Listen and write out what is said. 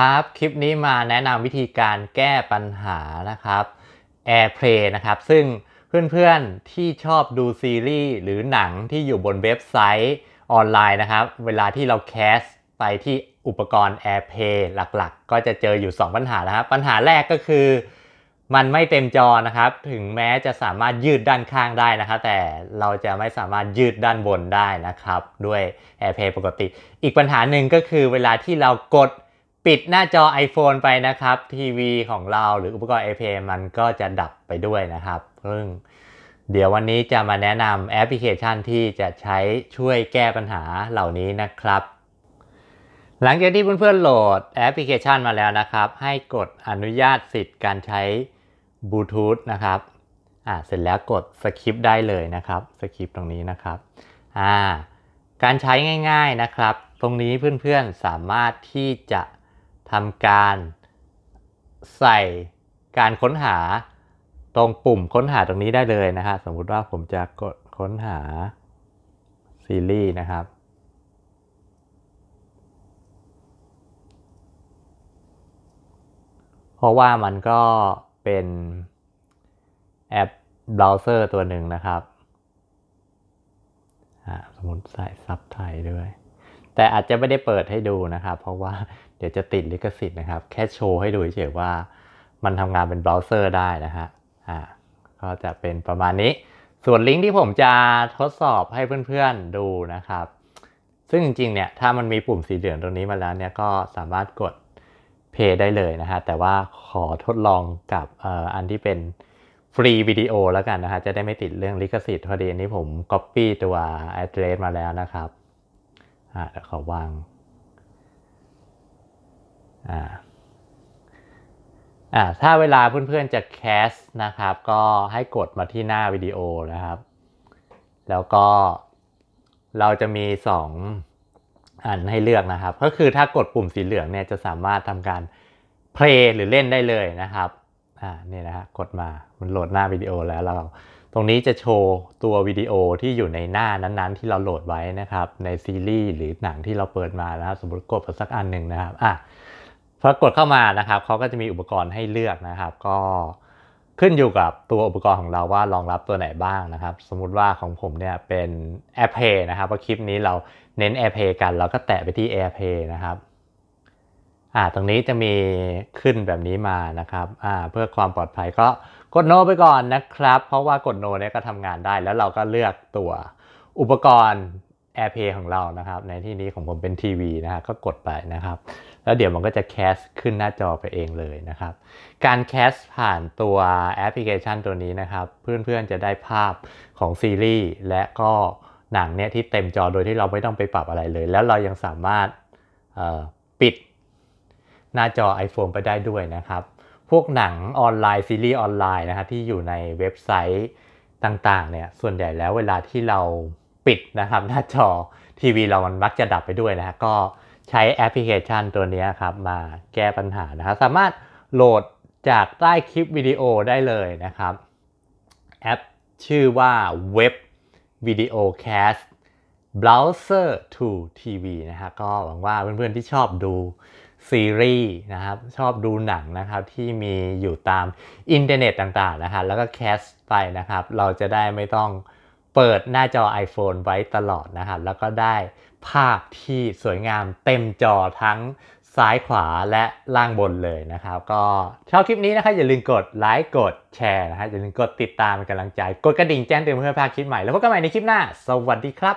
ครับ คลิปนี้มาแนะนำวิธีการแก้ปัญหานะครับ AirPlay นะครับ ซึ่งเพื่อนๆ ที่ชอบดูซีรีส์ หรือหนังที่อยู่บนเว็บไซต์ออนไลน์นะครับ เวลาที่เราแคสไปที่อุปกรณ์ AirPlay หลักๆ ก็จะเจออยู่ 2 ปัญหานะครับปัญหาแรกก็คือ มันไม่เต็มจอนะครับ ถึงแม้จะสามารถยืดด้านข้างได้นะครับ แต่เราจะไม่สามารถยืดด้านบนได้นะครับ ด้วย AirPlay ปกติ อีกปัญหาหนึ่งก็คือเวลาที่เรากดปิดหน้าจอ iPhone ไปนะครับทีวีของเราหรืออุปกรณ์ iPad มันก็จะดับไปด้วยนะครับซึ่ง เดี๋ยววันนี้จะมาแนะนำแอปพลิเคชันที่จะใช้ช่วยแก้ปัญหาเหล่านี้นะครับ หลังจากที่เพื่อนๆโหลดแอปพลิเคชันมาแล้วนะครับ ให้กดอนุญาตสิทธิ์การใช้บลูทูธนะครับอ่าเสร็จแล้วกดสคริปได้เลยนะครับสคริปตรงนี้นะครับอ่าการใช้ง่ายๆนะครับ ตรงนี้เพื่อนๆสามารถที่จะทำการใส่การค้นหาตรงปุ่มค้นหาตรงนี้ได้เลยนะฮะสมมุติว่าผมจะกดค้นหา ซีรีส์นะครับ เพราะว่ามันก็เป็นแอปเบราว์เซอร์ตัวหนึ่งนะครับ สมมติใส่ซับไทยด้วยแต่อาจจะไม่ได้เปิดให้ดูนะครับ เพราะว่าเดี๋ยวจะติดลิขสิทธิ์นะครับแค่โชว์ให้ดูเฉยว่ามันทำงานเป็นเบราว์เซอร์ได้นะฮะอ่าก็จะเป็นประมาณนี้ส่วนลิงก์ที่ผมจะทดสอบให้เพื่อนๆดูนะครับ ซึ่งจริงๆเนี่ยถ้ามันมีปุ่มสีเหลืองตรงนี้มาแล้วเนี่ยก็สามารถกดเพย์ได้เลยนะฮะแต่ว่าขอทดลองกับออันที่เป็นฟรีวิดีโอ แล้วกันนะฮะจะได้ไม่ติดเรื่องลิขสิทธิ์พอดีอันนี้ผม Copy ตัว address มาแล้วนะครับอ่าแล้วขาวางอ่าอ่าถ้าเวลาเพื่อนๆจะแคสนะครับ ก็ให้กดมาที่หน้าวิดีโอนะครับ แล้วก็เราจะมี 2 อันให้เลือกนะครับก็คือถ้ากดปุ่มสีเหลืองเนี่ยจะสามารถทำการเพลย์หรือเล่นได้เลยนะครับอ่านี่นะฮะกดมามันโหลดหน้าวิดีโอแล้วเราตรงนี้จะโชว์ตัววิดีโอที่อยู่ในหน้านั้นๆที่เราโหลดไว้นะครับ ในซีรีส์หรือหนังที่เราเปิดมานะครับ สมมติกดไปสักอันหนึ่งนะครับอ่ะพอกดเข้ามานะครับเขาก็จะมีอุปกรณ์ให้เลือกนะครับ ก็ขึ้นอยู่กับตัวอุปกรณ์ของเราว่ารองรับตัวไหนบ้างนะครับ สมมุติว่าของผมเนี่ยเป็น AirPlay นะครับเพราะคลิปนี้เราเน้น AirPlay กันเราก็แตะไปที่ AirPlay นะครับอ่าตรงนี้จะมีขึ้นแบบนี้มานะครับอ่าเพื่อความปลอดภัยก็กดโนไปก่อนนะครับ เพราะว่ากดโนเนี่ยก็ทำงานได้ แล้วเราก็เลือกตัวอุปกรณ์ AirPlay ของเรานะครับ ในที่นี้ของผมเป็นทีวีนะฮะก็กดไปนะครับ แล้วเดี๋ยวมันก็จะแคสขึ้นหน้าจอไปเองเลยนะครับ การแคสผ่านตัวแอปพลิเคชันตัวนี้นะครับ เพื่อนๆจะได้ภาพของซีรีส์และก็หนังเนี่ย ที่เต็มจอโดยที่เราไม่ต้องไปปรับอะไรเลย แล้วเรายังสามารถปิดหน้าจอ iPhone ไปได้ด้วยนะครับ พวกหนังออนไลน์ซีรีส์ออนไลน์นะครที่อยู่ในเว็บไซต์ต่าง ๆ เนี่ย ส่วนใหญ่แล้วเวลาที่เราปิดนะครับหน้าจอทีวีเรามันมักจะดับไปด้วยนะก็ใช้แอปพลิเคชัน ตัวนี้ครับ มาแก้ปัญหานะครับ สามารถโหลดจากใต้คลิปวิดีโอได้เลยนะครับ แอปชื่อว่าเว็บวิดีโอแคส Browser to TV นะับ ก็หวังว่าเพื่อนๆที่ชอบดูซีรีส์นะครับ ชอบดูหนังนะครับ ที่มีอยู่ตามอินเทอร์เน็ตต่างๆนะครับแล้วก็แคสไปนะครับ เราจะได้ไม่ต้องเปิดหน้าจอ iPhone ไว้ตลอดนะครับ แล้วก็ได้ภาพที่สวยงามเต็มจอทั้งซ้ายขวาและล่างบนเลยนะครับ ก็ชอบคลิปนี้นะครับอย่าลืมกดไลค์กดแชร์นะฮะอย่าลืมกดติดตามเป็นกำลังใจ กดกระดิ่งแจ้งเตือนเพื่อพาคลิปใหม่แล้วพบกันใหม่ในคลิปหน้า สวัสดีครับ